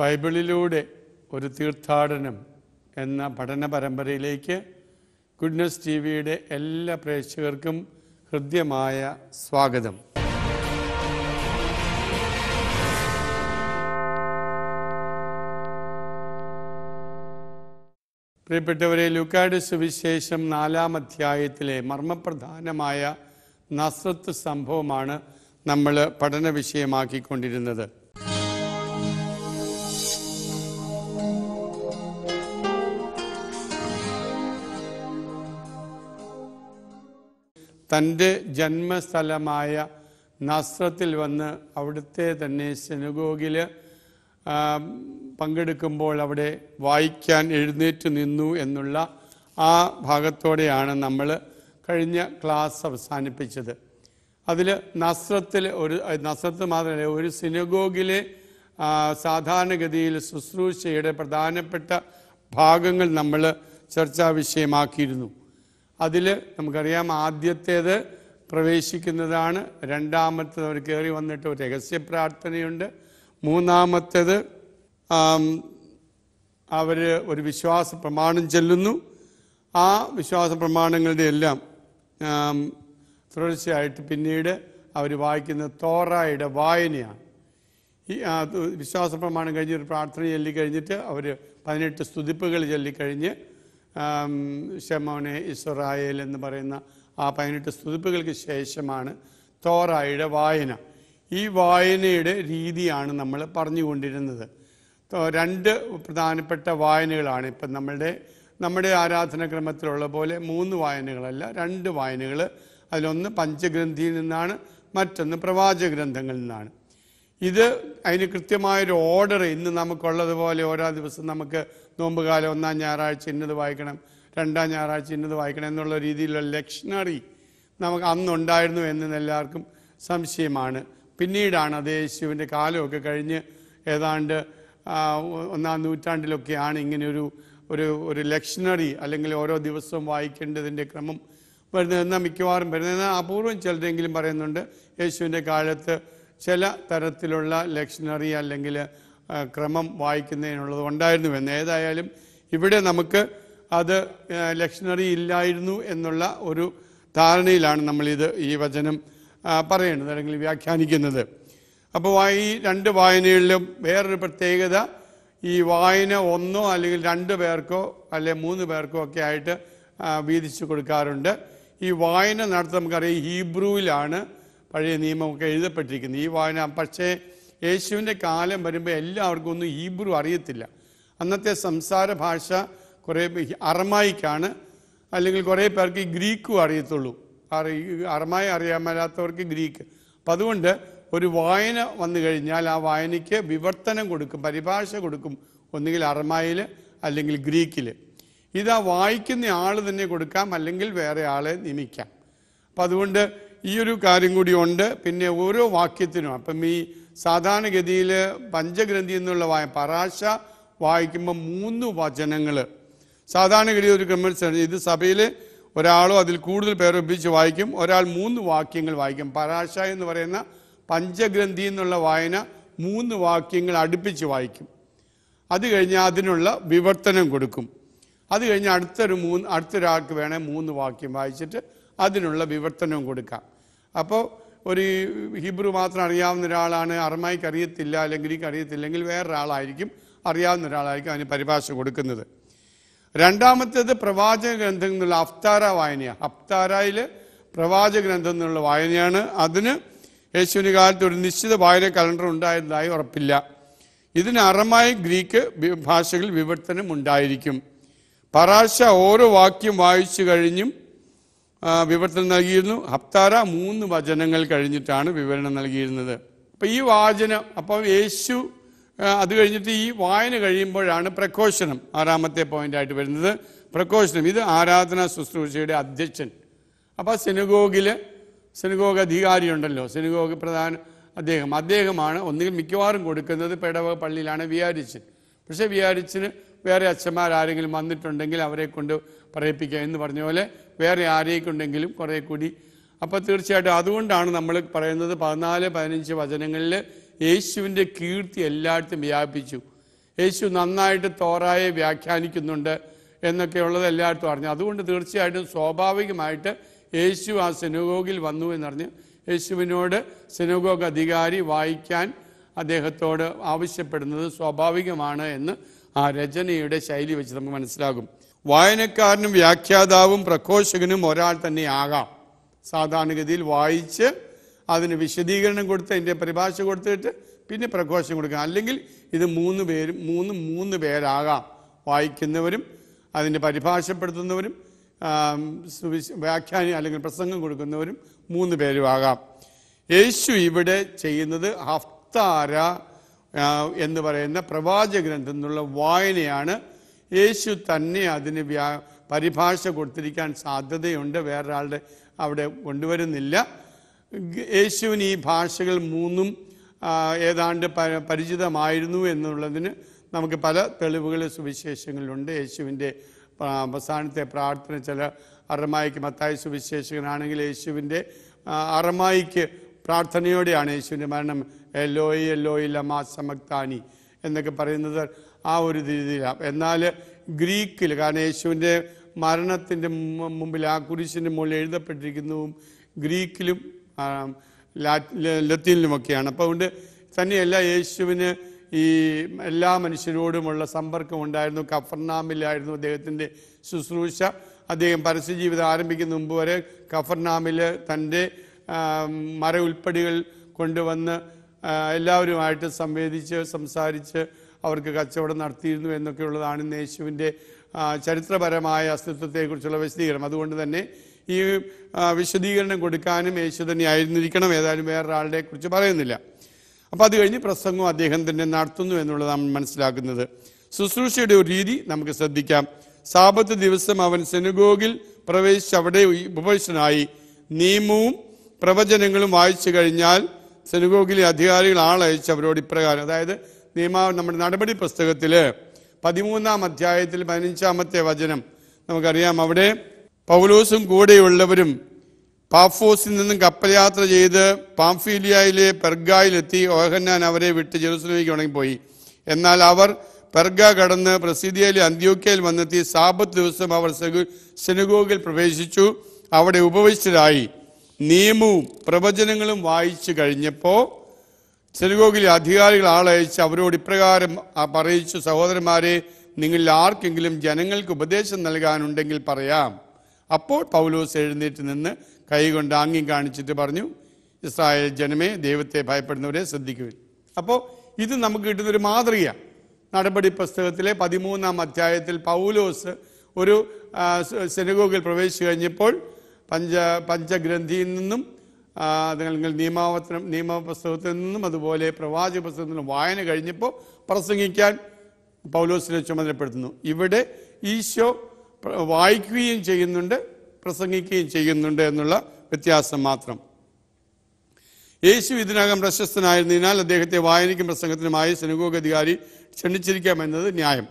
ബൈബിളിലൂടെ ഒരു തീർത്ഥാടനം എന്ന പഠന പരമ്പരയിലേക്ക് ഗുഡ്നസ് ടി വിയുടെ എല്ലാ പ്രേക്ഷകർക്കും ഹൃദ്യമായ സ്വാഗതം പ്രിയപ്പെട്ടവരെ ലുക്കാഡ് സുവിശേഷം നാലാം അധ്യായത്തിലെ മർമ്മപ്രധാനമായ നസ്രത്ത് സംഭവമാണ് നമ്മൾ പഠന വിഷയമാക്കിക്കൊണ്ടിരുന്നത് തൻ്റെ ജന്മസ്ഥലമായ നസ്രത്തിൽ വന്ന് അവിടുത്തെ തന്നെ സെനുഗോഗിൽ പങ്കെടുക്കുമ്പോൾ അവിടെ വായിക്കാൻ എഴുന്നേറ്റ് നിന്നു എന്നുള്ള ആ ഭാഗത്തോടെയാണ് നമ്മൾ കഴിഞ്ഞ ക്ലാസ് അവസാനിപ്പിച്ചത് അതിൽ നസ്രത്തിൽ ഒരു നസ്രത്ത് മാത്രമല്ല ഒരു സിനഗോഗിലെ സാധാരണഗതിയിൽ ശുശ്രൂഷയുടെ പ്രധാനപ്പെട്ട ഭാഗങ്ങൾ നമ്മൾ ചർച്ചാ വിഷയമാക്കിയിരുന്നു അതിൽ നമുക്കറിയാം ആദ്യത്തേത് പ്രവേശിക്കുന്നതാണ് രണ്ടാമത്തേത് അവർ കയറി വന്നിട്ട് ഒരു രഹസ്യ പ്രാർത്ഥനയുണ്ട് മൂന്നാമത്തേത് അവർ ഒരു വിശ്വാസ പ്രമാണം ചെല്ലുന്നു ആ വിശ്വാസ പ്രമാണങ്ങളുടെ എല്ലാം തുടർച്ചയായിട്ട് പിന്നീട് അവർ വായിക്കുന്ന തോറായുടെ വായനയാണ് ഈ വിശ്വാസ പ്രമാണം കഴിഞ്ഞ് ഒരു പ്രാർത്ഥന ചൊല്ലിക്കഴിഞ്ഞിട്ട് അവർ പതിനെട്ട് സ്തുതിപ്പുകൾ ചൊല്ലിക്കഴിഞ്ഞ് ഷെമോനെ ഇസ്രായേൽ എന്ന് പറയുന്ന ആ പതിനെട്ട് സ്തുതിപ്പുകൾക്ക് ശേഷമാണ് തോറായുടെ വായന ഈ വായനയുടെ രീതിയാണ് നമ്മൾ പറഞ്ഞുകൊണ്ടിരുന്നത് രണ്ട് പ്രധാനപ്പെട്ട വായനകളാണ് ഇപ്പം നമ്മളുടെ നമ്മുടെ ആരാധനക്രമത്തിലുള്ള പോലെ മൂന്ന് വായനകളല്ല രണ്ട് വായനകൾ അതിലൊന്ന് പഞ്ചഗ്രന്ഥിയിൽ നിന്നാണ് മറ്റൊന്ന് പ്രവാചക ഗ്രന്ഥങ്ങളിൽ നിന്നാണ് ഇത് അതിന് കൃത്യമായൊരു ഓർഡർ ഇന്ന് നമുക്കുള്ളതുപോലെ ഓരോ ദിവസം നമുക്ക് നോമ്പുകാലം ഒന്നാം ഞായറാഴ്ച ഇന്നത് വായിക്കണം രണ്ടാം ഞായറാഴ്ച ഇന്നത് വായിക്കണം എന്നുള്ള രീതിയിലുള്ള ലക്ഷണറി നമുക്ക് അന്നുണ്ടായിരുന്നു എന്ന് എല്ലാവർക്കും സംശയമാണ് പിന്നീടാണ് അത് യേശുവിൻ്റെ കാലമൊക്കെ കഴിഞ്ഞ് ഏതാണ്ട് ഒന്നാം നൂറ്റാണ്ടിലൊക്കെയാണ് ഇങ്ങനെയൊരു ഒരു ഒരു ലക്ഷണറി അല്ലെങ്കിൽ ഓരോ ദിവസവും വായിക്കേണ്ടതിൻ്റെ ക്രമം എന്നാൽ മിക്കവാറും വരുന്നതെന്നാൽ അപൂർവം ചിലരെങ്കിലും പറയുന്നുണ്ട് യേശുവിൻ്റെ കാലത്ത് ചില തരത്തിലുള്ള ലക്ഷണറി അല്ലെങ്കിൽ ക്രമം വായിക്കുന്നതിനുള്ളത് എന്ന് ഏതായാലും ഇവിടെ നമുക്ക് അത് ലക്ഷണറി ഇല്ലായിരുന്നു എന്നുള്ള ഒരു ധാരണയിലാണ് നമ്മളിത് ഈ വചനം പറയുന്നത് അല്ലെങ്കിൽ വ്യാഖ്യാനിക്കുന്നത് അപ്പോൾ ഈ രണ്ട് വായനകളിലും വേറൊരു പ്രത്യേകത ഈ വായന ഒന്നോ അല്ലെങ്കിൽ രണ്ട് പേർക്കോ അല്ലെങ്കിൽ മൂന്ന് പേർക്കോ ഒക്കെ ആയിട്ട് വീതിച്ചു കൊടുക്കാറുണ്ട് ഈ വായന നടത്തുക നമുക്കറിയാം ഹീബ്രുവിലാണ് പഴയ നിയമമൊക്കെ എഴുതപ്പെട്ടിരിക്കുന്നത് ഈ വായന പക്ഷേ യേശുവിൻ്റെ കാലം വരുമ്പോൾ എല്ലാവർക്കും ഒന്നും ഹീബ്രു അറിയത്തില്ല അന്നത്തെ സംസാര ഭാഷ കുറേ അറമായിക്കാണ് അല്ലെങ്കിൽ കുറേ പേർക്ക് ഗ്രീക്കും അറിയത്തുള്ളൂ അറമായി അറിയാൻ മേലാത്തവർക്ക് ഗ്രീക്ക് അപ്പം അതുകൊണ്ട് ഒരു വായന വന്നു കഴിഞ്ഞാൽ ആ വായനയ്ക്ക് വിവർത്തനം കൊടുക്കും പരിഭാഷ കൊടുക്കും ഒന്നുകിൽ അറമായിൽ അല്ലെങ്കിൽ ഗ്രീക്കിൽ ഇതാ വായിക്കുന്ന ആൾ തന്നെ കൊടുക്കാം അല്ലെങ്കിൽ വേറെ ആളെ നിയമിക്കാം അപ്പം അതുകൊണ്ട് ഈ ഒരു കാര്യം കൂടി ഉണ്ട് പിന്നെ ഓരോ വാക്യത്തിനും അപ്പം ഈ സാധാരണഗതിയിൽ പഞ്ചഗ്രന്ഥി എന്നുള്ള വായ പറാശ വായിക്കുമ്പോൾ മൂന്ന് വചനങ്ങൾ സാധാരണഗതി ഒരു ക്രമത്തിൽ ഇത് സഭയിൽ ഒരാളോ അതിൽ കൂടുതൽ പേരോ ഒപ്പിച്ച് വായിക്കും ഒരാൾ മൂന്ന് വാക്യങ്ങൾ വായിക്കും പരാശ എന്ന് പറയുന്ന പഞ്ചഗ്രന്ഥി എന്നുള്ള വായന മൂന്ന് വാക്യങ്ങൾ അടുപ്പിച്ച് വായിക്കും അത് കഴിഞ്ഞ് അതിനുള്ള വിവർത്തനം കൊടുക്കും അത് കഴിഞ്ഞ് അടുത്തൊരു മൂന്ന് അടുത്തൊരാൾക്ക് വേണേൽ മൂന്ന് വാക്യം വായിച്ചിട്ട് അതിനുള്ള വിവർത്തനവും കൊടുക്കാം അപ്പോൾ ഒരു ഹിബ്രു മാത്രം അറിയാവുന്ന ഒരാളാണ് അറമായിക്ക് അറിയത്തില്ല അല്ലെങ്കിൽ ഗ്രീക്ക് അറിയത്തില്ലെങ്കിൽ വേറൊരാളായിരിക്കും അറിയാവുന്ന ഒരാളായിരിക്കും അതിന് പരിഭാഷ കൊടുക്കുന്നത് രണ്ടാമത്തേത് പ്രവാചക ഗ്രന്ഥം എന്നുള്ള അഫ്താര വായനയാണ് അഫ്താരയിൽ പ്രവാചക ഗ്രന്ഥം എന്നുള്ള വായനയാണ് അതിന് യേശുവിന് കാലത്ത് ഒരു നിശ്ചിത വായന കലണ്ടർ ഉണ്ടായതായി ഉറപ്പില്ല ഇതിന് അറമായി ഗ്രീക്ക് ഭാഷകളിൽ വിവർത്തനം ഉണ്ടായിരിക്കും പറാശ ഓരോ വാക്യം വായിച്ചു കഴിഞ്ഞും വിവർത്തനം നൽകിയിരുന്നു ഹപ്താര മൂന്ന് വചനങ്ങൾ കഴിഞ്ഞിട്ടാണ് വിവരണം നൽകിയിരുന്നത് അപ്പം ഈ വാചനം അപ്പം യേശു അത് കഴിഞ്ഞിട്ട് ഈ വായന കഴിയുമ്പോഴാണ് പ്രഘോഷണം ആറാമത്തെ പോയിന്റായിട്ട് വരുന്നത് പ്രഘോഷണം ഇത് ആരാധന ശുശ്രൂഷയുടെ അധ്യക്ഷൻ അപ്പോൾ സിനഗോഗിൽ സിനഗോഗ് അധികാരി ഉണ്ടല്ലോ സിനഗോഗ് പ്രധാന അദ്ദേഹം അദ്ദേഹമാണ് ഒന്നുകിൽ മിക്കവാറും കൊടുക്കുന്നത് പെടവ പള്ളിയിലാണ് വിയാരിച്ചൻ പക്ഷേ വിയാരിച്ചിന് വേറെ അച്ഛന്മാർ ആരെങ്കിലും വന്നിട്ടുണ്ടെങ്കിൽ അവരെ കൊണ്ട് പറയിപ്പിക്കുക എന്ന് പറഞ്ഞ പോലെ വേറെ ആരെയൊക്കെയുണ്ടെങ്കിലും കുറേ കൂടി അപ്പോൾ തീർച്ചയായിട്ടും അതുകൊണ്ടാണ് നമ്മൾ പറയുന്നത് പതിനാല് പതിനഞ്ച് വചനങ്ങളിൽ യേശുവിൻ്റെ കീർത്തി എല്ലായിടത്തും വ്യാപിച്ചു യേശു നന്നായിട്ട് തോറായെ വ്യാഖ്യാനിക്കുന്നുണ്ട് എന്നൊക്കെയുള്ളത് എല്ലായിടത്തും അറിഞ്ഞു അതുകൊണ്ട് തീർച്ചയായിട്ടും സ്വാഭാവികമായിട്ട് യേശു ആ സിനഗോഗിൽ വന്നു എന്നറിഞ്ഞ് യേശുവിനോട് സിനഗോഗ് അധികാരി വായിക്കാൻ അദ്ദേഹത്തോട് ആവശ്യപ്പെടുന്നത് സ്വാഭാവികമാണ് എന്ന് ആ രചനയുടെ ശൈലി വെച്ച് നമുക്ക് മനസ്സിലാകും വായനക്കാരനും വ്യാഖ്യാതാവും പ്രഘോഷകനും ഒരാൾ തന്നെ ആകാം സാധാരണഗതിയിൽ വായിച്ച് അതിന് വിശദീകരണം കൊടുത്ത് അതിൻ്റെ പരിഭാഷ കൊടുത്തിട്ട് പിന്നെ പ്രഘോഷം കൊടുക്കുക അല്ലെങ്കിൽ ഇത് മൂന്ന് പേരും മൂന്ന് മൂന്ന് പേരാകാം വായിക്കുന്നവരും അതിൻ്റെ പരിഭാഷപ്പെടുത്തുന്നവരും വ്യാഖ്യാനം അല്ലെങ്കിൽ പ്രസംഗം കൊടുക്കുന്നവരും മൂന്ന് ആകാം യേശു ഇവിടെ ചെയ്യുന്നത് ഹഫ്താര എന്ന് പറയുന്ന പ്രവാചക ഗ്രന്ഥം എന്നുള്ള വായനയാണ് യേശു തന്നെ അതിന് വ്യാ പരിഭാഷ കൊടുത്തിരിക്കാൻ സാധ്യതയുണ്ട് വേറൊരാളുടെ അവിടെ കൊണ്ടുവരുന്നില്ല യേശുവിന് ഈ ഭാഷകൾ മൂന്നും ഏതാണ്ട് പരിചിതമായിരുന്നു എന്നുള്ളതിന് നമുക്ക് പല തെളിവുകൾ സുവിശേഷങ്ങളിലുണ്ട് യേശുവിൻ്റെ അവസാനത്തെ പ്രാർത്ഥന ചില അറമായിക്ക് മത്തായ സുവിശേഷകനാണെങ്കിൽ യേശുവിൻ്റെ അറമായിക്ക് പ്രാർത്ഥനയോടെയാണ് യേശുവിൻ്റെ മരണം എല്ലോയി എല്ലോയി ലമാ സമക്താനി എന്നൊക്കെ പറയുന്നത് ആ ഒരു രീതിയിലാണ് എന്നാൽ ഗ്രീക്കിൽ കാരണം യേശുവിൻ്റെ മരണത്തിൻ്റെ മുമ്പിൽ ആ കുരിശിൻ്റെ മുകളിൽ എഴുതപ്പെട്ടിരിക്കുന്നതും ഗ്രീക്കിലും ലത്തീനിലുമൊക്കെയാണ് അപ്പോൾ അതുകൊണ്ട് തന്നെയല്ല യേശുവിന് ഈ എല്ലാ മനുഷ്യരോടുമുള്ള സമ്പർക്കം ഉണ്ടായിരുന്നു കഫർനാമിലായിരുന്നു അദ്ദേഹത്തിൻ്റെ ശുശ്രൂഷ അദ്ദേഹം പരസ്യജീവിതം ആരംഭിക്കുന്ന മുമ്പ് വരെ കഫർനാമിൽ തൻ്റെ മര ഉൾപ്പടികൾ കൊണ്ടുവന്ന് എല്ലാവരുമായിട്ട് സംവേദിച്ച് സംസാരിച്ച് അവർക്ക് കച്ചവടം നടത്തിയിരുന്നു എന്നൊക്കെയുള്ളതാണ് യേശുവിൻ്റെ ചരിത്രപരമായ അസ്തിത്വത്തെക്കുറിച്ചുള്ള വിശദീകരണം അതുകൊണ്ട് തന്നെ ഈ വിശദീകരണം കൊടുക്കാനും യേശു തന്നെ ആയിരുന്നിരിക്കണം ഏതായാലും വേറൊരാളുടെ കുറിച്ച് പറയുന്നില്ല അപ്പോൾ അത് കഴിഞ്ഞ് പ്രസംഗവും അദ്ദേഹം തന്നെ നടത്തുന്നു എന്നുള്ളതാണ് മനസ്സിലാക്കുന്നത് ശുശ്രൂഷയുടെ ഒരു രീതി നമുക്ക് ശ്രദ്ധിക്കാം സാപത്ത് ദിവസം അവൻ സെനുഗോഗിൽ പ്രവേശിച്ച് അവിടെ ഉപവേശനായി നിയമവും പ്രവചനങ്ങളും വായിച്ചു കഴിഞ്ഞാൽ സെനുഗോഗിലെ അധികാരികൾ ആളയച്ച് അവരോട് ഇപ്രകാരം അതായത് നിയമ നമ്മുടെ നടപടി പുസ്തകത്തിൽ പതിമൂന്നാം അധ്യായത്തിൽ പതിനഞ്ചാമത്തെ വചനം നമുക്കറിയാം അവിടെ പൗലോസും കൂടെയുള്ളവരും പാഫോസിൽ നിന്നും കപ്പൽ യാത്ര ചെയ്ത് പാംഫീലിയയിലെ പെർഗായിലെത്തി ഓഹന്നാൻ അവരെ വിട്ട് ജെറുസലേമിലേക്ക് ഉണങ്ങിപ്പോയി എന്നാൽ അവർ പെർഗ കടന്ന് പ്രസിദ്ധിയയിലെ അന്ത്യോക്യയിൽ വന്നെത്തി സാബത്ത് ദിവസം അവർ സെനുഗോഗിൽ പ്രവേശിച്ചു അവിടെ ഉപവിഷ്ടരായി നിയമവും പ്രവചനങ്ങളും വായിച്ചു കഴിഞ്ഞപ്പോൾ സെനഗോഗിലെ അധികാരികൾ ആളയച്ച് അവരോട് ഇപ്രകാരം പറയിച്ചു സഹോദരന്മാരെ നിങ്ങളിൽ ആർക്കെങ്കിലും ജനങ്ങൾക്ക് ഉപദേശം നൽകാനുണ്ടെങ്കിൽ പറയാം അപ്പോൾ പൗലോസ് എഴുന്നേറ്റ് നിന്ന് കൈകൊണ്ട് ആംഗ്യം കാണിച്ചിട്ട് പറഞ്ഞു ഇസ്രായേൽ ജനമേ ദൈവത്തെ ഭയപ്പെടുന്നവരെ ശ്രദ്ധിക്കുവിൻ അപ്പോൾ ഇത് നമുക്ക് കിട്ടുന്നൊരു മാതൃകയാണ് നടപടി പുസ്തകത്തിലെ പതിമൂന്നാം അധ്യായത്തിൽ പൗലോസ് ഒരു സെനഗോഗിൽ പ്രവേശിച്ചു കഴിഞ്ഞപ്പോൾ പഞ്ച പഞ്ചഗ്രന്ഥിയിൽ നിന്നും അതല്ലെങ്കിൽ നിയമാവത്തനം നിയമ പുസ്തകത്തിൽ നിന്നും അതുപോലെ പ്രവാചക പുസ്തകത്തിൽ നിന്നും വായന കഴിഞ്ഞപ്പോൾ പ്രസംഗിക്കാൻ പൗലോസിനെ ചുമതലപ്പെടുത്തുന്നു ഇവിടെ ഈശോ വായിക്കുകയും ചെയ്യുന്നുണ്ട് പ്രസംഗിക്കുകയും ചെയ്യുന്നുണ്ട് എന്നുള്ള വ്യത്യാസം മാത്രം യേശു ഇതിനകം പ്രശസ്തനായിരുന്നതിനാൽ അദ്ദേഹത്തെ വായനയ്ക്കും പ്രസംഗത്തിനുമായി സിനഗോഗ് അധികാരി എന്നത് ന്യായം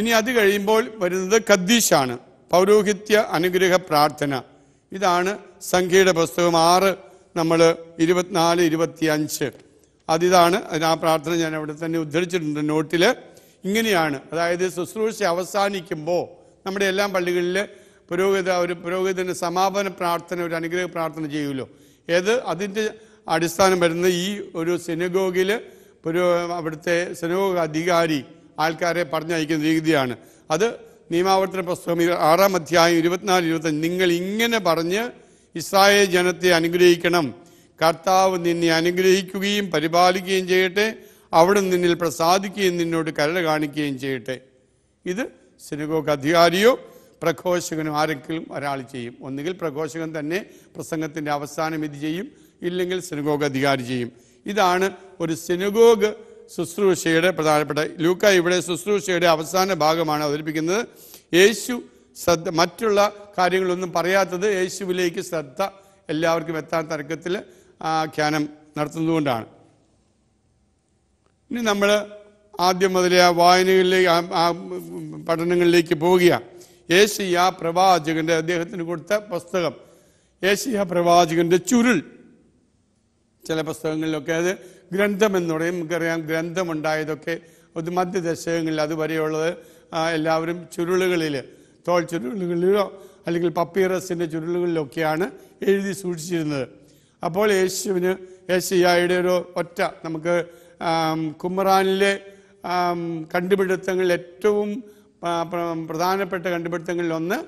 ഇനി അത് കഴിയുമ്പോൾ വരുന്നത് കദ്ദീഷാണ് പൗരോഹിത്യ അനുഗ്രഹ പ്രാർത്ഥന ഇതാണ് സംഖ്യയുടെ പുസ്തകം ആറ് നമ്മൾ ഇരുപത്തിനാല് ഇരുപത്തി അഞ്ച് അതിതാണ് ആ പ്രാർത്ഥന ഞാൻ അവിടെ തന്നെ ഉദ്ധരിച്ചിട്ടുണ്ട് നോട്ടിൽ ഇങ്ങനെയാണ് അതായത് ശുശ്രൂഷ അവസാനിക്കുമ്പോൾ നമ്മുടെ എല്ലാ പള്ളികളിൽ പുരോഹിത ഒരു പുരോഹിതന് സമാപന പ്രാർത്ഥന ഒരു അനുഗ്രഹ പ്രാർത്ഥന ചെയ്യുമല്ലോ ഏത് അതിൻ്റെ അടിസ്ഥാനം വരുന്ന ഈ ഒരു സിനഗോഗിൽ പുരോ അവിടുത്തെ സിനഗോഗ് അധികാരി ആൾക്കാരെ പറഞ്ഞയക്കുന്ന രീതിയാണ് അത് നിയമാവർത്തന പുസ്തകം ആറാം അധ്യായം ഇരുപത്തിനാല് ഇരുപത്തഞ്ച് നിങ്ങൾ ഇങ്ങനെ പറഞ്ഞ് ഇസ്രായേൽ ജനത്തെ അനുഗ്രഹിക്കണം കർത്താവ് നിന്നെ അനുഗ്രഹിക്കുകയും പരിപാലിക്കുകയും ചെയ്യട്ടെ അവിടെ നിന്നിൽ പ്രസാദിക്കുകയും നിന്നോട് കരട് കാണിക്കുകയും ചെയ്യട്ടെ ഇത് സിനഗോഗ് അധികാരിയോ പ്രഘോഷകനോ ആരെങ്കിലും ഒരാൾ ചെയ്യും ഒന്നുകിൽ പ്രഘോഷകൻ തന്നെ പ്രസംഗത്തിൻ്റെ അവസാനം ഇത് ചെയ്യും ഇല്ലെങ്കിൽ സിനഗോഗ് അധികാരി ചെയ്യും ഇതാണ് ഒരു സിനഗോഗ് ശുശ്രൂഷയുടെ പ്രധാനപ്പെട്ട ലൂക്ക ഇവിടെ ശുശ്രൂഷയുടെ അവസാന ഭാഗമാണ് അവതരിപ്പിക്കുന്നത് യേശു ശ്രദ്ധ മറ്റുള്ള കാര്യങ്ങളൊന്നും പറയാത്തത് യേശുവിലേക്ക് ശ്രദ്ധ എല്ലാവർക്കും എത്താൻ തരക്കത്തിൽ ആഖ്യാനം നടത്തുന്നതുകൊണ്ടാണ് ഇനി നമ്മൾ ആദ്യം മുതലേ ആ വായനകളിലേക്ക് ആ പഠനങ്ങളിലേക്ക് പോവുകയാണ് ഏഷ്യ പ്രവാചകന്റെ അദ്ദേഹത്തിന് കൊടുത്ത പുസ്തകം ഏഷ്യ പ്രവാചകന്റെ ചുരുൾ ചില പുസ്തകങ്ങളിലൊക്കെ അത് ഗ്രന്ഥം എന്ന് പറയും നമുക്കറിയാം ഗ്രന്ഥമുണ്ടായതൊക്കെ ഒരു മധ്യദശകങ്ങളിൽ അതുവരെയുള്ളത് എല്ലാവരും ചുരുളുകളിൽ തോൾ ചുരുളുകളിലോ അല്ലെങ്കിൽ പപ്പീറസിൻ്റെ ചുരുളുകളിലൊക്കെയാണ് എഴുതി സൂക്ഷിച്ചിരുന്നത് അപ്പോൾ യേശുവിന് യേശയ്യായുടെ ഒരു ഒറ്റ നമുക്ക് കുമറാനിലെ കണ്ടുപിടുത്തങ്ങളിൽ ഏറ്റവും പ്രധാനപ്പെട്ട കണ്ടുപിടുത്തങ്ങളിൽ ഒന്ന്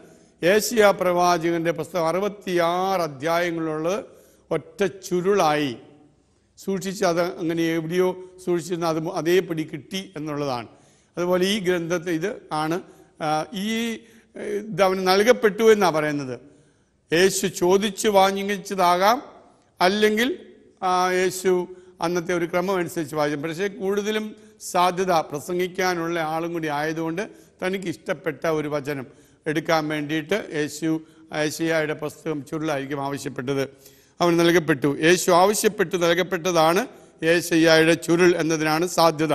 ഏഷ്യ പ്രവാചകന്റെ പുസ്തകം അറുപത്തിയാറ് അധ്യായങ്ങളുള്ളത് ഒറ്റ ചുരുളായി സൂക്ഷിച്ച് അത് അങ്ങനെ എവിടെയോ സൂക്ഷിച്ചിരുന്ന അത് അതേപടി കിട്ടി എന്നുള്ളതാണ് അതുപോലെ ഈ ഗ്രന്ഥത്തെ ഇത് ആണ് ഈ ഇത് അവന് നൽകപ്പെട്ടു എന്നാണ് പറയുന്നത് യേശു ചോദിച്ചു വാങ്ങിച്ചതാകാം അല്ലെങ്കിൽ യേശു അന്നത്തെ ഒരു ക്രമം അനുസരിച്ച് വായിച്ചു പക്ഷേ കൂടുതലും സാധ്യത പ്രസംഗിക്കാനുള്ള ആളും കൂടി ആയതുകൊണ്ട് തനിക്ക് ഇഷ്ടപ്പെട്ട ഒരു വചനം എടുക്കാൻ വേണ്ടിയിട്ട് യേശു ഏശയായുടെ പുസ്തകം ചുരുളായിരിക്കും ആവശ്യപ്പെട്ടത് അവന് നൽകപ്പെട്ടു യേശു ആവശ്യപ്പെട്ടു നൽകപ്പെട്ടതാണ് യേശയ്യായുടെ ചുരുൾ എന്നതിനാണ് സാധ്യത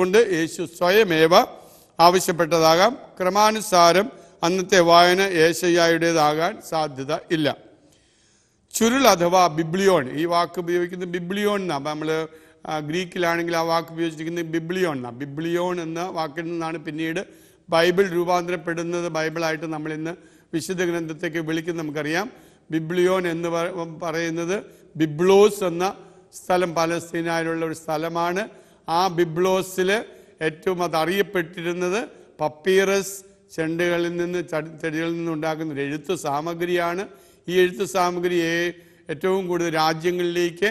കൊണ്ട് യേശു സ്വയമേവ ആവശ്യപ്പെട്ടതാകാം ക്രമാനുസാരം അന്നത്തെ വായന യേശയ്യായുടേതാകാൻ സാധ്യത ഇല്ല ചുരുൾ അഥവാ ബിബ്ലിയോൺ ഈ വാക്ക് ഉപയോഗിക്കുന്നത് ബിബ്ലിയോൺ എന്നാണ് നമ്മൾ ഗ്രീക്കിലാണെങ്കിൽ ആ വാക്ക് ഉപയോഗിച്ചിരിക്കുന്നത് ബിബ്ലിയോൺ എന്നാ ബിബ്ലിയോൺ എന്ന വാക്കിൽ നിന്നാണ് പിന്നീട് ബൈബിൾ രൂപാന്തരപ്പെടുന്നത് ബൈബിളായിട്ട് നമ്മളിന്ന് വിശുദ്ധ ഗ്രന്ഥത്തേക്ക് വിളിക്കുന്നത് നമുക്കറിയാം ബിബ്ലിയോൻ എന്ന് പറയുന്നത് ബിബ്ലോസ് എന്ന സ്ഥലം പാലസ്തീനായിലുള്ള ഒരു സ്ഥലമാണ് ആ ബിബ്ലോസിൽ ഏറ്റവും അത് അറിയപ്പെട്ടിരുന്നത് പപ്പീറസ് ചെണ്ടുകളിൽ നിന്ന് ചെടികളിൽ നിന്ന് ഉണ്ടാക്കുന്ന ഒരു എഴുത്ത് സാമഗ്രിയാണ് ഈ എഴുത്ത് സാമഗ്രി ഏറ്റവും കൂടുതൽ രാജ്യങ്ങളിലേക്ക്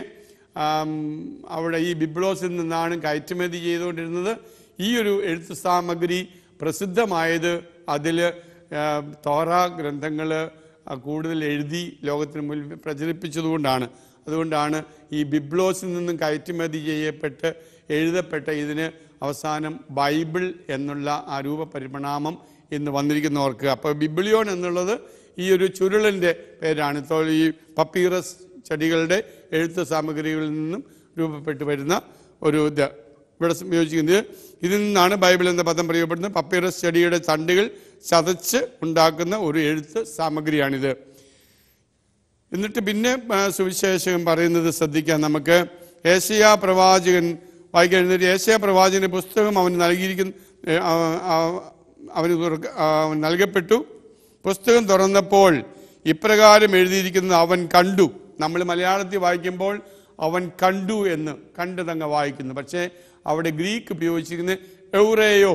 അവിടെ ഈ ബിബ്ലോസിൽ നിന്നാണ് കയറ്റുമതി ചെയ്തുകൊണ്ടിരുന്നത് ഈ ഒരു എഴുത്ത് സാമഗ്രി പ്രസിദ്ധമായത് അതിൽ തോറ ഗ്രന്ഥങ്ങൾ കൂടുതൽ എഴുതി ലോകത്തിന് മുന്നിൽ പ്രചരിപ്പിച്ചതുകൊണ്ടാണ് അതുകൊണ്ടാണ് ഈ ബിബ്ലോസിൽ നിന്നും കയറ്റുമതി ചെയ്യപ്പെട്ട് എഴുതപ്പെട്ട ഇതിന് അവസാനം ബൈബിൾ എന്നുള്ള ആ രൂപപരിണാമം എന്ന് വന്നിരിക്കുന്ന ഓർക്ക് അപ്പോൾ ബിബ്ലിയോൺ എന്നുള്ളത് ഈ ഒരു ചുരുളിൻ്റെ പേരാണ് ഇപ്പോൾ ഈ പപ്പീറസ് ചെടികളുടെ എഴുത്ത് സാമഗ്രികളിൽ നിന്നും രൂപപ്പെട്ടു വരുന്ന ഒരു ഇത് ഇവിടെ സംയോജിക്കുന്നത് ഇതിൽ നിന്നാണ് ബൈബിൾ എന്ന പദം പ്രയോഗപ്പെടുന്നത് പപ്പീറസ് ചെടിയുടെ തണ്ടുകൾ ചതച്ച് ഉണ്ടാക്കുന്ന ഒരു എഴുത്ത് സാമഗ്രിയാണിത് എന്നിട്ട് പിന്നെ സുവിശേഷകം പറയുന്നത് ശ്രദ്ധിക്കാം നമുക്ക് ഏഷ്യ പ്രവാചകൻ വായിക്കാൻ എഴുന്നേറ്റ് ഏഷ്യ പ്രവാചകൻ്റെ പുസ്തകം അവന് നൽകിയിരിക്കുന്ന അവന് നൽകപ്പെട്ടു പുസ്തകം തുറന്നപ്പോൾ ഇപ്രകാരം എഴുതിയിരിക്കുന്നത് അവൻ കണ്ടു നമ്മൾ മലയാളത്തിൽ വായിക്കുമ്പോൾ അവൻ കണ്ടു എന്ന് തങ്ങ വായിക്കുന്നു പക്ഷേ അവിടെ ഗ്രീക്ക് ഉപയോഗിച്ചിരിക്കുന്നത് എവറേയോ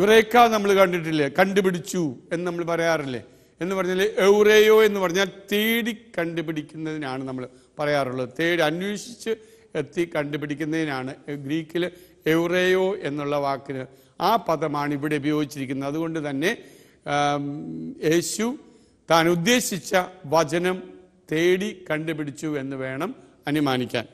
യുറേക്ക നമ്മൾ കണ്ടിട്ടില്ലേ കണ്ടുപിടിച്ചു എന്ന് നമ്മൾ പറയാറില്ലേ എന്ന് പറഞ്ഞാൽ എവറേയോ എന്ന് പറഞ്ഞാൽ തേടി കണ്ടുപിടിക്കുന്നതിനാണ് നമ്മൾ പറയാറുള്ളത് തേടി അന്വേഷിച്ച് എത്തി കണ്ടുപിടിക്കുന്നതിനാണ് ഗ്രീക്കിൽ എവറേയോ എന്നുള്ള വാക്കിന് ആ പദമാണ് ഇവിടെ ഉപയോഗിച്ചിരിക്കുന്നത് അതുകൊണ്ട് തന്നെ യേശു താൻ ഉദ്ദേശിച്ച വചനം തേടി കണ്ടുപിടിച്ചു എന്ന് വേണം അനുമാനിക്കാൻ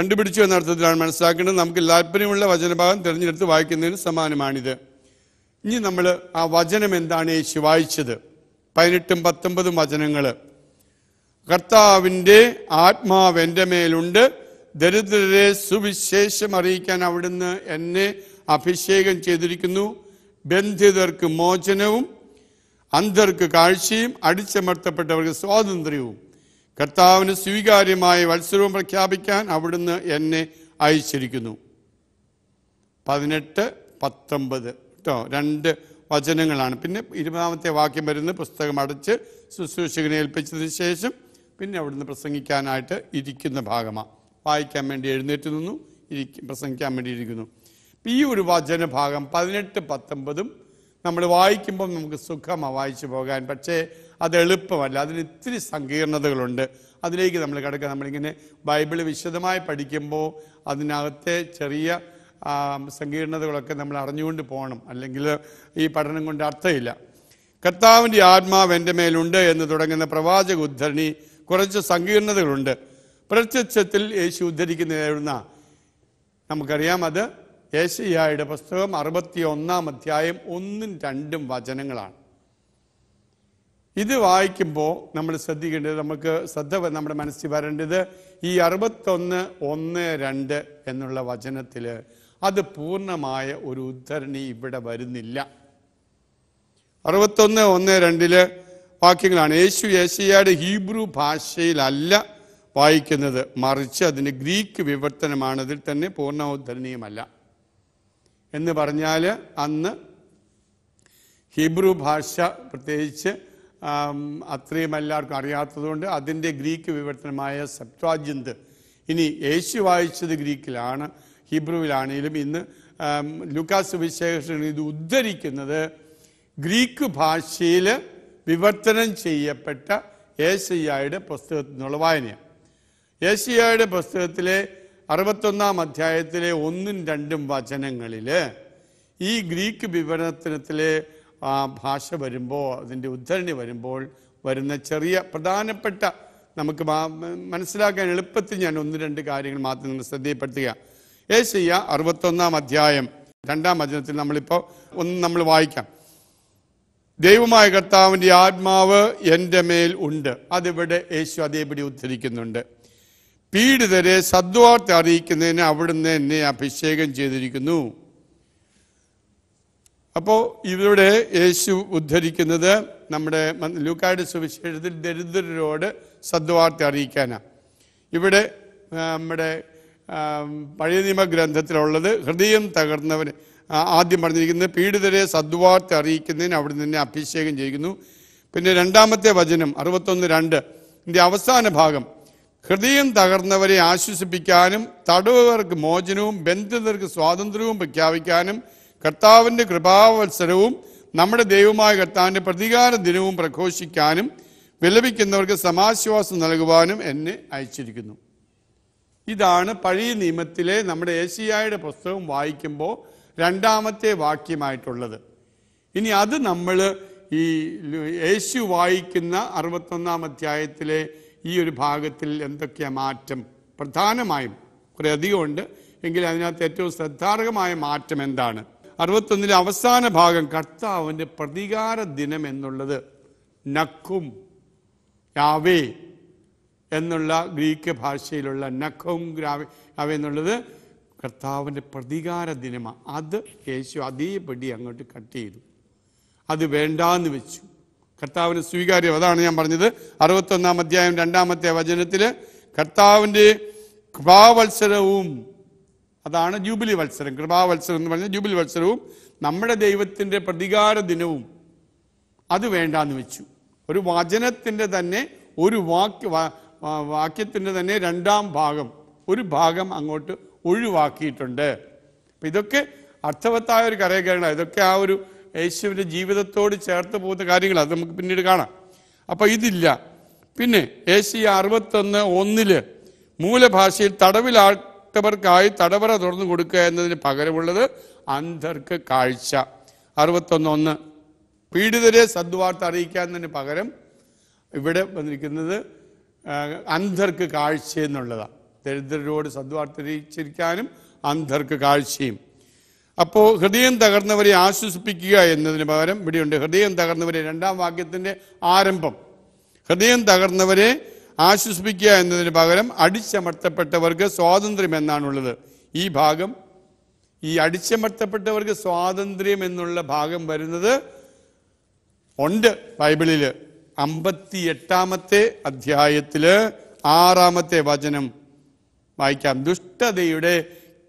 കണ്ടുപിടിച്ചു എന്ന അർത്ഥത്തിലാണ് മനസ്സിലാക്കേണ്ടത് നമുക്ക് താല്പര്യമുള്ള വചനഭാഗം തിരഞ്ഞെടുത്ത് വായിക്കുന്നതിന് സമാനമാണിത് ഇനി നമ്മൾ ആ വചനം എന്താണ് യേശു വായിച്ചത് പതിനെട്ടും പത്തൊമ്പതും വചനങ്ങൾ കർത്താവിൻ്റെ ആത്മാവ് എൻ്റെ മേലുണ്ട് ദരിദ്രരെ സുവിശേഷം അറിയിക്കാൻ അവിടുന്ന് എന്നെ അഭിഷേകം ചെയ്തിരിക്കുന്നു ബന്ധിതർക്ക് മോചനവും അന്ധർക്ക് കാഴ്ചയും അടിച്ചമർത്തപ്പെട്ടവർക്ക് സ്വാതന്ത്ര്യവും കർത്താവിന് സ്വീകാര്യമായ വത്സരവും പ്രഖ്യാപിക്കാൻ അവിടുന്ന് എന്നെ അയച്ചിരിക്കുന്നു പതിനെട്ട് പത്തൊമ്പത് കേട്ടോ രണ്ട് വചനങ്ങളാണ് പിന്നെ ഇരുപതാമത്തെ വാക്യം വരുന്ന പുസ്തകം അടച്ച് ശുശ്രൂഷകനെ ഏൽപ്പിച്ചതിന് ശേഷം പിന്നെ അവിടുന്ന് പ്രസംഗിക്കാനായിട്ട് ഇരിക്കുന്ന ഭാഗമാണ് വായിക്കാൻ വേണ്ടി എഴുന്നേറ്റ് നിന്നു ഇരിക്കും പ്രസംഗിക്കാൻ വേണ്ടി ഇരിക്കുന്നു ഈ ഒരു വചനഭാഗം പതിനെട്ട് പത്തൊമ്പതും നമ്മൾ വായിക്കുമ്പം നമുക്ക് സുഖമാണ് വായിച്ചു പോകാൻ പക്ഷേ അത് എളുപ്പമല്ല അതിന് ഇത്തിരി സങ്കീർണതകളുണ്ട് അതിലേക്ക് നമ്മൾ കിടക്കുക നമ്മളിങ്ങനെ ബൈബിൾ വിശദമായി പഠിക്കുമ്പോൾ അതിനകത്തെ ചെറിയ സങ്കീർണതകളൊക്കെ നമ്മൾ അറിഞ്ഞുകൊണ്ട് പോകണം അല്ലെങ്കിൽ ഈ പഠനം കൊണ്ട് അർത്ഥമില്ല കർത്താവിൻ്റെ ആത്മാവ് എൻ്റെ മേലുണ്ട് എന്ന് തുടങ്ങുന്ന പ്രവാചക ഉദ്ധരണി കുറച്ച് സങ്കീർണതകളുണ്ട് പ്രത്യക്ഷത്തിൽ യേശു ഉദ്ധരിക്കുന്ന എഴുന്ന നമുക്കറിയാം അത് യേശയ്യായുടെ പുസ്തകം അറുപത്തി ഒന്നാം അധ്യായം ഒന്നും രണ്ടും വചനങ്ങളാണ് ഇത് വായിക്കുമ്പോൾ നമ്മൾ ശ്രദ്ധിക്കേണ്ടത് നമുക്ക് ശ്രദ്ധ നമ്മുടെ മനസ്സിൽ വരേണ്ടത് ഈ അറുപത്തൊന്ന് ഒന്ന് രണ്ട് എന്നുള്ള വചനത്തിൽ അത് പൂർണ്ണമായ ഒരു ഉദ്ധരണി ഇവിടെ വരുന്നില്ല അറുപത്തൊന്ന് ഒന്ന് രണ്ടില് വാക്യങ്ങളാണ് യേശു യേശയാട് ഹീബ്രു ഭാഷയിലല്ല വായിക്കുന്നത് മറിച്ച് അതിന് ഗ്രീക്ക് വിവർത്തനമാണ് അതിൽ തന്നെ പൂർണ്ണോദ്ധരണീയമല്ല എന്ന് പറഞ്ഞാൽ അന്ന് ഹീബ്രു ഭാഷ പ്രത്യേകിച്ച് അത്രയും എല്ലാവർക്കും അറിയാത്തതുകൊണ്ട് അതിൻ്റെ ഗ്രീക്ക് വിവർത്തനമായ സെപ്റ്റാജിന്ത് ഇനി യേശു വായിച്ചത് ഗ്രീക്കിലാണ് ഹിബ്രുവിലാണെങ്കിലും ഇന്ന് ലുക്കാസ് വിശേഷണ ഇത് ഉദ്ധരിക്കുന്നത് ഗ്രീക്ക് ഭാഷയിൽ വിവർത്തനം ചെയ്യപ്പെട്ട യേശയ്യായുടെ പുസ്തകത്തിൽ നിന്നുള്ള വായനയാണ് യേശയ്യായുടെ പുസ്തകത്തിലെ അറുപത്തൊന്നാം അധ്യായത്തിലെ ഒന്നും രണ്ടും വചനങ്ങളിൽ ഈ ഗ്രീക്ക് വിവരണത്തിലെ ആ ഭാഷ വരുമ്പോൾ അതിൻ്റെ ഉദ്ധരണി വരുമ്പോൾ വരുന്ന ചെറിയ പ്രധാനപ്പെട്ട നമുക്ക് മനസ്സിലാക്കാൻ എളുപ്പത്തിൽ ഞാൻ ഒന്ന് രണ്ട് കാര്യങ്ങൾ മാത്രം നിങ്ങൾ ശ്രദ്ധയപ്പെടുത്തുക ഏശയ്യ അറുപത്തൊന്നാം അധ്യായം രണ്ടാം വചനത്തിൽ നമ്മളിപ്പോൾ ഒന്ന് നമ്മൾ വായിക്കാം ദൈവമായ കർത്താവിൻ്റെ ആത്മാവ് എൻ്റെ മേൽ ഉണ്ട് അതിവിടെ യേശു അതേപടി ഉദ്ധരിക്കുന്നുണ്ട് പീഡിതരെ സദ്വാർത്ത അറിയിക്കുന്നതിന് അവിടുന്ന് എന്നെ അഭിഷേകം ചെയ്തിരിക്കുന്നു അപ്പോൾ ഇവിടെ യേശു ഉദ്ധരിക്കുന്നത് നമ്മുടെ ലൂക്കായുടെ സുവിശേഷത്തിൽ ദരിദ്രരോട് സദ്വാർത്ത അറിയിക്കാനാണ് ഇവിടെ നമ്മുടെ പഴയ നിയമ ഗ്രന്ഥത്തിലുള്ളത് ഹൃദയം തകർന്നവന് ആദ്യം പറഞ്ഞിരിക്കുന്നത് പീഡിതരെ സദ്വാർത്ത അറിയിക്കുന്നതിന് അവിടെ നിന്നെ അഭിഷേകം ചെയ്യുന്നു പിന്നെ രണ്ടാമത്തെ വചനം അറുപത്തൊന്ന് രണ്ട് ഇതിൻ്റെ അവസാന ഭാഗം ഹൃദയം തകർന്നവരെ ആശ്വസിപ്പിക്കാനും തടവുകാർക്ക് മോചനവും ബന്ധിതർക്ക് സ്വാതന്ത്ര്യവും പ്രഖ്യാപിക്കാനും കർത്താവിൻ്റെ കൃപാവത്സരവും നമ്മുടെ ദൈവമായ കർത്താവിൻ്റെ പ്രതികാര ദിനവും പ്രഘോഷിക്കാനും വിലപിക്കുന്നവർക്ക് സമാശ്വാസം നൽകുവാനും എന്നെ അയച്ചിരിക്കുന്നു ഇതാണ് പഴയ നിയമത്തിലെ നമ്മുടെ ഏഷ്യായുടെ പുസ്തകം വായിക്കുമ്പോൾ രണ്ടാമത്തെ വാക്യമായിട്ടുള്ളത് ഇനി അത് നമ്മൾ ഈ യേശു വായിക്കുന്ന അറുപത്തൊന്നാം അധ്യായത്തിലെ ഈ ഒരു ഭാഗത്തിൽ എന്തൊക്കെയാണ് മാറ്റം പ്രധാനമായും കുറേ അധികമുണ്ട് എങ്കിൽ അതിനകത്ത് ഏറ്റവും ശ്രദ്ധാർഹമായ മാറ്റം എന്താണ് അറുപത്തൊന്നിലെ അവസാന ഭാഗം കർത്താവിൻ്റെ പ്രതികാര ദിനം എന്നുള്ളത് നക്കും യാവേ എന്നുള്ള ഗ്രീക്ക് ഭാഷയിലുള്ള നഖവും ഗ്രാവേ യാവേ എന്നുള്ളത് കർത്താവിൻ്റെ പ്രതികാര ദിനമാണ് അത് യേശു അതേപടി അങ്ങോട്ട് കട്ട് ചെയ്തു അത് വേണ്ടാന്ന് വെച്ചു കർത്താവിന് സ്വീകാര്യം അതാണ് ഞാൻ പറഞ്ഞത് അറുപത്തൊന്നാം അധ്യായം രണ്ടാമത്തെ വചനത്തിൽ കർത്താവിൻ്റെ കൃപാവത്സരവും അതാണ് ജൂബിലി വത്സരം കൃപാവത്സരം എന്ന് പറഞ്ഞാൽ ജൂബിലി വത്സരവും നമ്മുടെ ദൈവത്തിൻ്റെ പ്രതികാര ദിനവും അത് വേണ്ടാന്ന് വെച്ചു ഒരു വചനത്തിൻ്റെ തന്നെ ഒരു വാക്യ വാക്യത്തിൻ്റെ തന്നെ രണ്ടാം ഭാഗം ഒരു ഭാഗം അങ്ങോട്ട് ഒഴിവാക്കിയിട്ടുണ്ട് അപ്പം ഇതൊക്കെ അർത്ഥവത്തായ ഒരു കരകേള ഇതൊക്കെ ആ ഒരു യേശുവിൻ്റെ ജീവിതത്തോട് ചേർത്ത് പോകുന്ന കാര്യങ്ങളാണ് അത് നമുക്ക് പിന്നീട് കാണാം അപ്പോൾ ഇതില്ല പിന്നെ യേശു അറുപത്തൊന്ന് ഒന്നില് മൂലഭാഷയിൽ തടവിലാൾ അശക്തവർക്കായി തടവറ തുറന്നു കൊടുക്കുക എന്നതിന് പകരമുള്ളത് അന്ധർക്ക് കാഴ്ച അറുപത്തൊന്നൊന്ന് പീഡിതരെ സദ്വാർത്ത അറിയിക്കാന്നതിന് പകരം ഇവിടെ വന്നിരിക്കുന്നത് അന്ധർക്ക് കാഴ്ച എന്നുള്ളതാണ് ദരിദ്രരോട് സദ്വാർത്ത അറിയിച്ചിരിക്കാനും അന്ധർക്ക് കാഴ്ചയും അപ്പോൾ ഹൃദയം തകർന്നവരെ ആശ്വസിപ്പിക്കുക എന്നതിന് പകരം ഇവിടെയുണ്ട് ഹൃദയം തകർന്നവരെ രണ്ടാം വാക്യത്തിൻ്റെ ആരംഭം ഹൃദയം തകർന്നവരെ ആശ്വസിപ്പിക്കുക എന്നതിന് പകരം അടിച്ചമർത്തപ്പെട്ടവർക്ക് സ്വാതന്ത്ര്യം എന്നാണുള്ളത് ഈ ഭാഗം ഈ അടിച്ചമർത്തപ്പെട്ടവർക്ക് സ്വാതന്ത്ര്യം എന്നുള്ള ഭാഗം വരുന്നത് ഉണ്ട് ബൈബിളിൽ അമ്പത്തി എട്ടാമത്തെ അധ്യായത്തില് ആറാമത്തെ വചനം വായിക്കാം ദുഷ്ടതയുടെ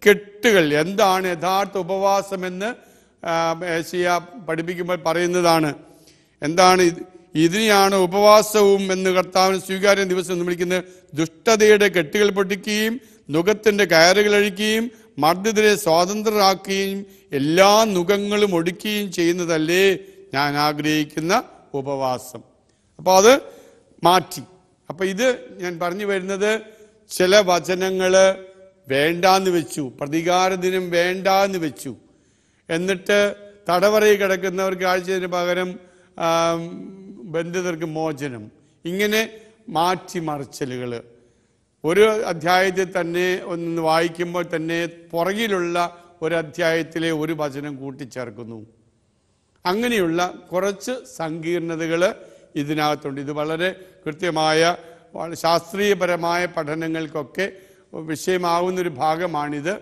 കെട്ടുകൾ എന്താണ് യഥാർത്ഥ ഉപവാസം എന്ന് ഏഷ്യ പഠിപ്പിക്കുമ്പോൾ പറയുന്നതാണ് എന്താണ് ഇതിനെയാണ് ഉപവാസവും എന്ന് കർത്താവിന് സ്വീകാര്യ ദിവസം എന്ന് വിളിക്കുന്നത് ദുഷ്ടതയുടെ കെട്ടുകൾ പൊട്ടിക്കുകയും നുഖത്തിൻ്റെ കയറുകൾ അഴിക്കുകയും മർദ്ദിതരെ സ്വാതന്ത്ര്യരാക്കുകയും എല്ലാ നുഖങ്ങളും ഒടുക്കുകയും ചെയ്യുന്നതല്ലേ ഞാൻ ആഗ്രഹിക്കുന്ന ഉപവാസം അപ്പോൾ അത് മാറ്റി അപ്പോൾ ഇത് ഞാൻ പറഞ്ഞു വരുന്നത് ചില വചനങ്ങൾ വേണ്ടാന്ന് വെച്ചു പ്രതികാര ദിനം വേണ്ടാന്ന് വെച്ചു എന്നിട്ട് തടവറയിൽ കിടക്കുന്നവർക്ക് ആഴ്ചതിന് പകരം ബന്ധിതർക്ക് മോചനം ഇങ്ങനെ മാറ്റിമറിച്ചലുകൾ ഒരു അധ്യായത്തിൽ തന്നെ ഒന്ന് വായിക്കുമ്പോൾ തന്നെ പുറകിലുള്ള ഒരു അധ്യായത്തിലെ ഒരു വചനം കൂട്ടിച്ചേർക്കുന്നു അങ്ങനെയുള്ള കുറച്ച് സങ്കീർണതകൾ ഇതിനകത്തുണ്ട് ഇത് വളരെ കൃത്യമായ ശാസ്ത്രീയപരമായ പഠനങ്ങൾക്കൊക്കെ വിഷയമാകുന്നൊരു ഭാഗമാണിത്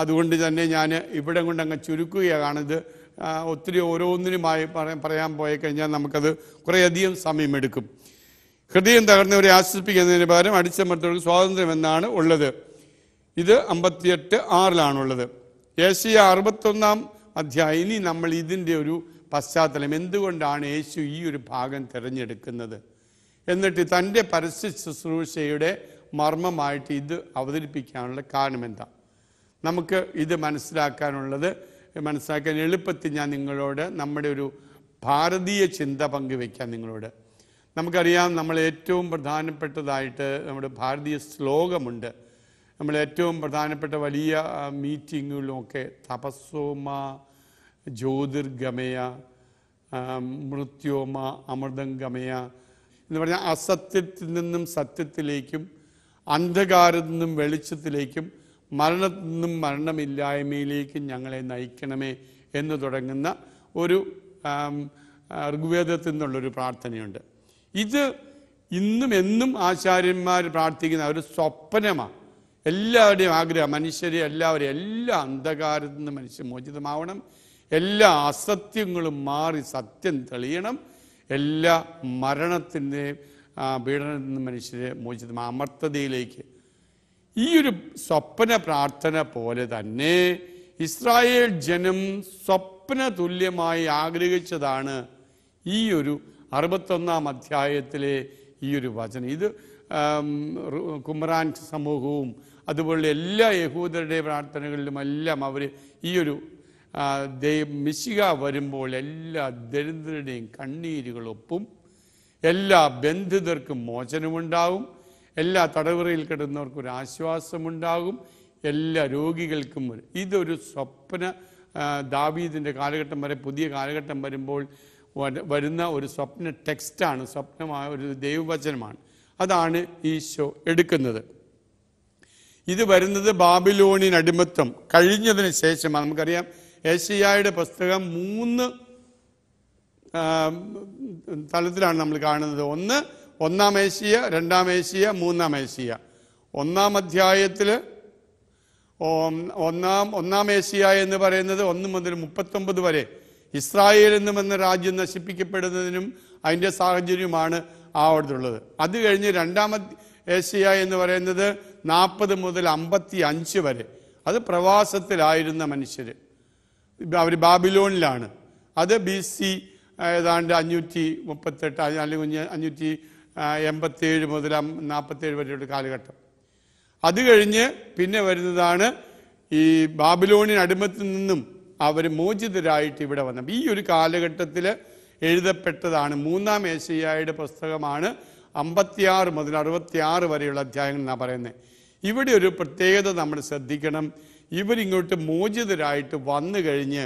അതുകൊണ്ട് തന്നെ ഞാൻ ഇവിടെ കൊണ്ട് അങ്ങ് ചുരുക്കുകയാണിത് ഒത്തിരി ഓരോന്നിനുമായി പറയാൻ പോയി കഴിഞ്ഞാൽ നമുക്കത് കുറേയധികം സമയമെടുക്കും ഹൃദയം തകർന്നവരെ ആശ്വസിപ്പിക്കുന്നതിന് പകരം അടിച്ചമർത്തവർക്ക് സ്വാതന്ത്ര്യം എന്നാണ് ഉള്ളത് ഇത് അമ്പത്തിയെട്ട് ആറിലാണുള്ളത് ഏഷ്യ അറുപത്തൊന്നാം അധ്യായം ഇനി നമ്മൾ ഇതിൻ്റെ ഒരു പശ്ചാത്തലം എന്തുകൊണ്ടാണ് യേശു ഈ ഒരു ഭാഗം തിരഞ്ഞെടുക്കുന്നത് എന്നിട്ട് തൻ്റെ പരസ്യ ശുശ്രൂഷയുടെ മർമ്മമായിട്ട് ഇത് അവതരിപ്പിക്കാനുള്ള കാരണമെന്താ നമുക്ക് ഇത് മനസ്സിലാക്കാനുള്ളത് മനസ്സിലാക്കാൻ എളുപ്പത്തിൽ ഞാൻ നിങ്ങളോട് നമ്മുടെ ഒരു ഭാരതീയ ചിന്ത പങ്കുവയ്ക്കാൻ നിങ്ങളോട് നമുക്കറിയാം നമ്മൾ ഏറ്റവും പ്രധാനപ്പെട്ടതായിട്ട് നമ്മുടെ ഭാരതീയ ശ്ലോകമുണ്ട് നമ്മൾ ഏറ്റവും പ്രധാനപ്പെട്ട വലിയ മീറ്റിങ്ങുകളിലുമൊക്കെ തപസ്സോമ ജ്യോതിർഗമയ മൃത്യോമ അമൃതംഗമയ എന്ന് പറഞ്ഞാൽ അസത്യത്തിൽ നിന്നും സത്യത്തിലേക്കും അന്ധകാരത്തിൽ നിന്നും വെളിച്ചത്തിലേക്കും മരണത്തിൽ നിന്നും മരണമില്ലായ്മയിലേക്ക് ഞങ്ങളെ നയിക്കണമേ എന്ന് തുടങ്ങുന്ന ഒരു ഋഗ്വേദത്തിൽ നിന്നുള്ളൊരു പ്രാർത്ഥനയുണ്ട് ഇത് ഇന്നും എന്നും ആചാര്യന്മാർ പ്രാർത്ഥിക്കുന്ന ഒരു സ്വപ്നമാണ് എല്ലാവരുടെയും ആഗ്രഹം മനുഷ്യരെ എല്ലാവരെയും എല്ലാ അന്ധകാരത്തിൽ നിന്ന് മനുഷ്യൻ മോചിതമാവണം എല്ലാ അസത്യങ്ങളും മാറി സത്യം തെളിയണം എല്ലാ മരണത്തിൻ്റെയും പീഡനത്തിൽ നിന്ന് മനുഷ്യരെ മോചിതമാ അമർത്തതയിലേക്ക് ഈ ഒരു സ്വപ്ന പ്രാർത്ഥന പോലെ തന്നെ ഇസ്രായേൽ ജനം സ്വപ്ന തുല്യമായി ആഗ്രഹിച്ചതാണ് ഈ ഒരു അറുപത്തൊന്നാം അധ്യായത്തിലെ ഈ ഒരു വചനം ഇത് കുമറാൻ സമൂഹവും അതുപോലെ എല്ലാ യഹൂദരുടെ പ്രാർത്ഥനകളിലും എല്ലാം അവർ ഈ ഒരു മിശിക വരുമ്പോൾ എല്ലാ ദരിദ്രരുടെയും കണ്ണീരുകളൊപ്പും എല്ലാ ബന്ധിതർക്കും മോചനമുണ്ടാവും എല്ലാ തടവറയിൽ കിടന്നവർക്കും ഒരു ആശ്വാസമുണ്ടാകും എല്ലാ രോഗികൾക്കും വരും ഇതൊരു സ്വപ്ന ദാവീദിൻ്റെ കാലഘട്ടം വരെ പുതിയ കാലഘട്ടം വരുമ്പോൾ വരുന്ന ഒരു സ്വപ്ന ടെക്സ്റ്റാണ് സ്വപ്നമായ ഒരു ദൈവവചനമാണ് അതാണ് ഈശോ എടുക്കുന്നത് ഇത് വരുന്നത് ബാബിലോണിൻ അടിമത്വം കഴിഞ്ഞതിന് ശേഷമാണ് നമുക്കറിയാം ഏഷ്യയായുടെ പുസ്തകം മൂന്ന് തലത്തിലാണ് നമ്മൾ കാണുന്നത് ഒന്ന് ഒന്നാം ഏശിയ രണ്ടാം ഏശിയ മൂന്നാം ഏശിയ ഒന്നാം അധ്യായത്തിൽ ഒന്നാം ഒന്നാം ഏശിയ എന്ന് പറയുന്നത് ഒന്ന് മുതൽ മുപ്പത്തൊമ്പത് വരെ ഇസ്രായേൽ എന്ന് വന്ന രാജ്യം നശിപ്പിക്കപ്പെടുന്നതിനും അതിൻ്റെ സാഹചര്യമാണ് ആവർത്തുള്ളത് അത് കഴിഞ്ഞ് രണ്ടാമത് ഏഷ്യ എന്ന് പറയുന്നത് നാൽപ്പത് മുതൽ അമ്പത്തി അഞ്ച് വരെ അത് പ്രവാസത്തിലായിരുന്ന മനുഷ്യർ അവർ ബാബിലോണിലാണ് അത് ബി സി ഏതാണ്ട് അഞ്ഞൂറ്റി മുപ്പത്തെട്ട് അല്ലെങ്കിൽ അഞ്ഞൂറ്റി എൺപത്തിയേഴ് മുതൽ നാൽപ്പത്തേഴ് വരെയുള്ള കാലഘട്ടം അത് കഴിഞ്ഞ് പിന്നെ വരുന്നതാണ് ഈ ബാബിലോണിൻ അടിമത്തിൽ നിന്നും അവർ മോചിതരായിട്ട് ഇവിടെ വന്നത് ഈ ഒരു കാലഘട്ടത്തിൽ എഴുതപ്പെട്ടതാണ് മൂന്നാം ഏഷ്യയുടെ പുസ്തകമാണ് അമ്പത്തിയാറ് മുതൽ അറുപത്തിയാറ് വരെയുള്ള അധ്യായങ്ങൾ എന്നാണ് പറയുന്നത് ഇവിടെ ഒരു പ്രത്യേകത നമ്മൾ ശ്രദ്ധിക്കണം ഇവരിങ്ങോട്ട് മോചിതരായിട്ട് വന്നു കഴിഞ്ഞ്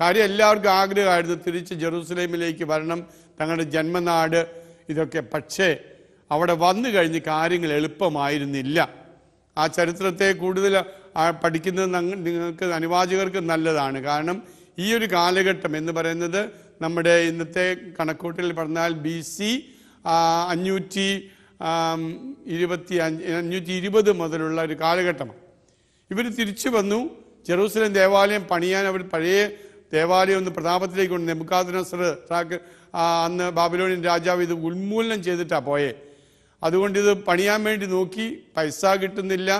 കാര്യം എല്ലാവർക്കും ആഗ്രഹമായിരുന്നു തിരിച്ച് ജെറൂസലേമിലേക്ക് വരണം തങ്ങളുടെ ജന്മനാട് ഇതൊക്കെ പക്ഷേ അവിടെ വന്നു കഴിഞ്ഞ് കാര്യങ്ങൾ എളുപ്പമായിരുന്നില്ല ആ ചരിത്രത്തെ കൂടുതൽ പഠിക്കുന്നത് നിങ്ങൾക്ക് അനുവാചകർക്ക് നല്ലതാണ് കാരണം ഈ ഒരു കാലഘട്ടം എന്ന് പറയുന്നത് നമ്മുടെ ഇന്നത്തെ കണക്കൂട്ടിൽ പറഞ്ഞാൽ ബി സി അഞ്ഞൂറ്റി ഇരുപത്തി അഞ്ച് അഞ്ഞൂറ്റി ഇരുപത് മുതലുള്ള ഒരു കാലഘട്ടമാണ് ഇവർ തിരിച്ചു വന്നു ജെറൂസലം ദേവാലയം പണിയാൻ അവർ പഴയ ദേവാലയം ഒന്ന് പ്രതാപത്തിലേക്ക് കൊണ്ട് നെബുക്കാദ്നസർ അന്ന് ബാബിലോണിയൻ രാജാവ് ഇത് ഉന്മൂലനം ചെയ്തിട്ടാണ് പോയേ അതുകൊണ്ട് ഇത് പണിയാൻ വേണ്ടി നോക്കി പൈസ കിട്ടുന്നില്ല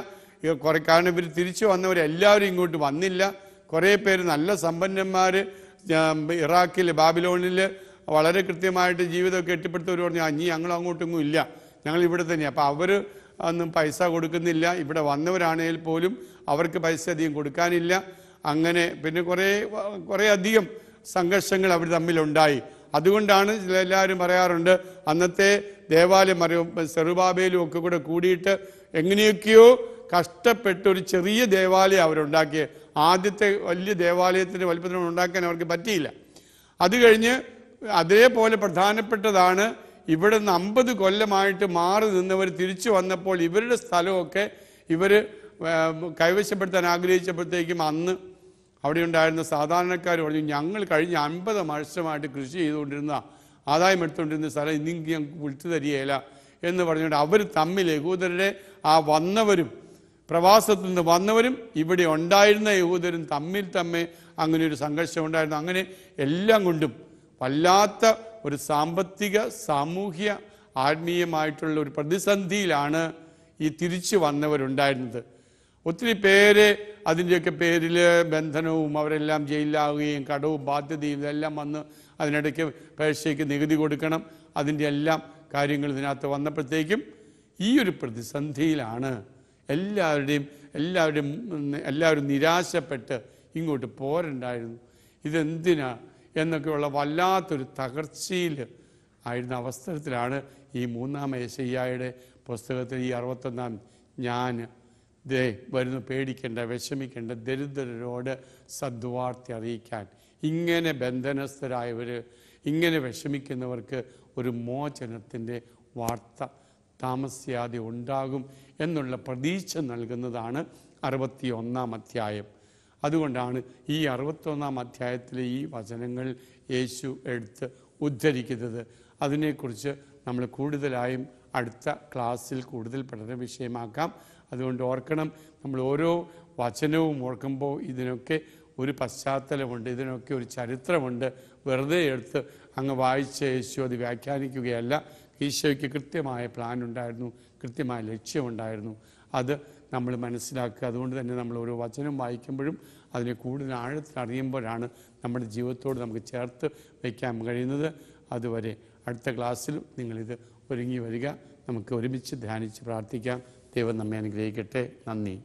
കുറേ കാരണം ഇവർ തിരിച്ചു വന്നവരെല്ലാവരും ഇങ്ങോട്ട് വന്നില്ല കുറേ പേര് നല്ല സമ്പന്നന്മാർ ഇറാഖിൽ ബാബിലോണിൽ വളരെ കൃത്യമായിട്ട് ജീവിതമൊക്കെ എട്ടിപ്പെടുത്തവർ പറഞ്ഞു അഞ്ഞി ഞങ്ങൾ അങ്ങോട്ടൊന്നും ഇല്ല ഞങ്ങൾ ഇവിടെ തന്നെയാണ് അപ്പോൾ അവർ ഒന്നും പൈസ കൊടുക്കുന്നില്ല ഇവിടെ വന്നവരാണെങ്കിൽ പോലും അവർക്ക് പൈസ അധികം കൊടുക്കാനില്ല അങ്ങനെ പിന്നെ കുറേ കുറേ അധികം സംഘർഷങ്ങൾ അവർ തമ്മിലുണ്ടായി അതുകൊണ്ടാണ് എല്ലാവരും പറയാറുണ്ട് അന്നത്തെ ദേവാലയം അറിയും സെറുബാബയിലും ഒക്കെ കൂടെ കൂടിയിട്ട് എങ്ങനെയൊക്കെയോ കഷ്ടപ്പെട്ട് ഒരു ചെറിയ ദേവാലയം അവരുണ്ടാക്കിയത് ആദ്യത്തെ വലിയ ദേവാലയത്തിൻ്റെ വലിപ്പത്തിനോട് ഉണ്ടാക്കാൻ അവർക്ക് പറ്റിയില്ല അത് കഴിഞ്ഞ് അതേപോലെ പ്രധാനപ്പെട്ടതാണ് ഇവിടെ നിന്ന് അമ്പത് കൊല്ലമായിട്ട് മാറി നിന്നവർ തിരിച്ചു വന്നപ്പോൾ ഇവരുടെ സ്ഥലമൊക്കെ ഇവർ കൈവശപ്പെടുത്താൻ ആഗ്രഹിച്ചപ്പോഴത്തേക്കും അന്ന് അവിടെ ഉണ്ടായിരുന്ന സാധാരണക്കാർ പറഞ്ഞു ഞങ്ങൾ കഴിഞ്ഞ അമ്പത് വർഷമായിട്ട് കൃഷി ചെയ്തുകൊണ്ടിരുന്ന ആദായം എടുത്തുകൊണ്ടിരുന്ന സ്ഥലം ഇന്നിക്ക് ഞങ്ങൾക്ക് വിളിച്ചു തരികയില്ല എന്ന് പറഞ്ഞുകൊണ്ട് അവർ തമ്മിൽ യഹൂദരുടെ ആ വന്നവരും പ്രവാസത്തിൽ നിന്ന് വന്നവരും ഇവിടെ ഉണ്ടായിരുന്ന യഹൂദരും തമ്മിൽ തമ്മിൽ അങ്ങനെ ഒരു സംഘർഷം ഉണ്ടായിരുന്നു അങ്ങനെ എല്ലാം കൊണ്ടും വല്ലാത്ത ഒരു സാമ്പത്തിക സാമൂഹ്യ ആത്മീയമായിട്ടുള്ള ഒരു പ്രതിസന്ധിയിലാണ് ഈ തിരിച്ചു വന്നവരുണ്ടായിരുന്നത് ഒത്തിരി പേര് അതിൻ്റെയൊക്കെ പേരിൽ ബന്ധനവും അവരെല്ലാം ജയിലിലാവുകയും കടവും ബാധ്യതയും ഇതെല്ലാം വന്ന് അതിനിടയ്ക്ക് പേഴ്ചയ്ക്ക് നികുതി കൊടുക്കണം അതിൻ്റെ എല്ലാം കാര്യങ്ങൾ ഇതിനകത്ത് വന്നപ്പോഴത്തേക്കും ഈ ഒരു പ്രതിസന്ധിയിലാണ് എല്ലാവരുടെയും എല്ലാവരുടെയും എല്ലാവരും നിരാശപ്പെട്ട് ഇങ്ങോട്ട് പോരണ്ടായിരുന്നു ഇതെന്തിനാ എന്നൊക്കെയുള്ള വല്ലാത്തൊരു തകർച്ചയിൽ ആയിരുന്ന അവസരത്തിലാണ് ഈ മൂന്നാം ഏശയ്യായുടെ പുസ്തകത്തിൽ ഈ അറുപത്തൊന്നാം ഞാൻ ദേ വരുന്നു പേടിക്കേണ്ട വിഷമിക്കേണ്ട ദരിദ്രരോട് സദ്വാർത്തി അറിയിക്കാൻ ഇങ്ങനെ ബന്ധനസ്ഥരായവർ ഇങ്ങനെ വിഷമിക്കുന്നവർക്ക് ഒരു മോചനത്തിൻ്റെ വാർത്ത താമസിയാതെ ഉണ്ടാകും എന്നുള്ള പ്രതീക്ഷ നൽകുന്നതാണ് അറുപത്തി ഒന്നാം അധ്യായം അതുകൊണ്ടാണ് ഈ അറുപത്തൊന്നാം അധ്യായത്തിലെ ഈ വചനങ്ങൾ യേശു എടുത്ത് ഉദ്ധരിക്കുന്നത് അതിനെക്കുറിച്ച് നമ്മൾ കൂടുതലായും അടുത്ത ക്ലാസ്സിൽ കൂടുതൽ പഠന വിഷയമാക്കാം അതുകൊണ്ട് ഓർക്കണം നമ്മൾ ഓരോ വചനവും ഓർക്കുമ്പോൾ ഇതിനൊക്കെ ഒരു പശ്ചാത്തലമുണ്ട് ഇതിനൊക്കെ ഒരു ചരിത്രമുണ്ട് വെറുതെ എടുത്ത് അങ്ങ് വായിച്ച യേശു അത് വ്യാഖ്യാനിക്കുകയല്ല ഈശോയ്ക്ക് കൃത്യമായ പ്ലാൻ ഉണ്ടായിരുന്നു കൃത്യമായ ലക്ഷ്യമുണ്ടായിരുന്നു അത് നമ്മൾ മനസ്സിലാക്കുക അതുകൊണ്ട് തന്നെ നമ്മൾ ഓരോ വചനം വായിക്കുമ്പോഴും അതിനെ കൂടുതൽ ആഴത്തിൽ അറിയുമ്പോഴാണ് നമ്മുടെ ജീവിതത്തോട് നമുക്ക് ചേർത്ത് വയ്ക്കാൻ കഴിയുന്നത് അതുവരെ അടുത്ത ക്ലാസ്സിൽ നിങ്ങളിത് ഒരുങ്ങി വരിക നമുക്ക് ഒരുമിച്ച് ധ്യാനിച്ച് പ്രാർത്ഥിക്കാം ദൈവം നമ്മെ അനുഗ്രഹിക്കട്ടെ നന്ദി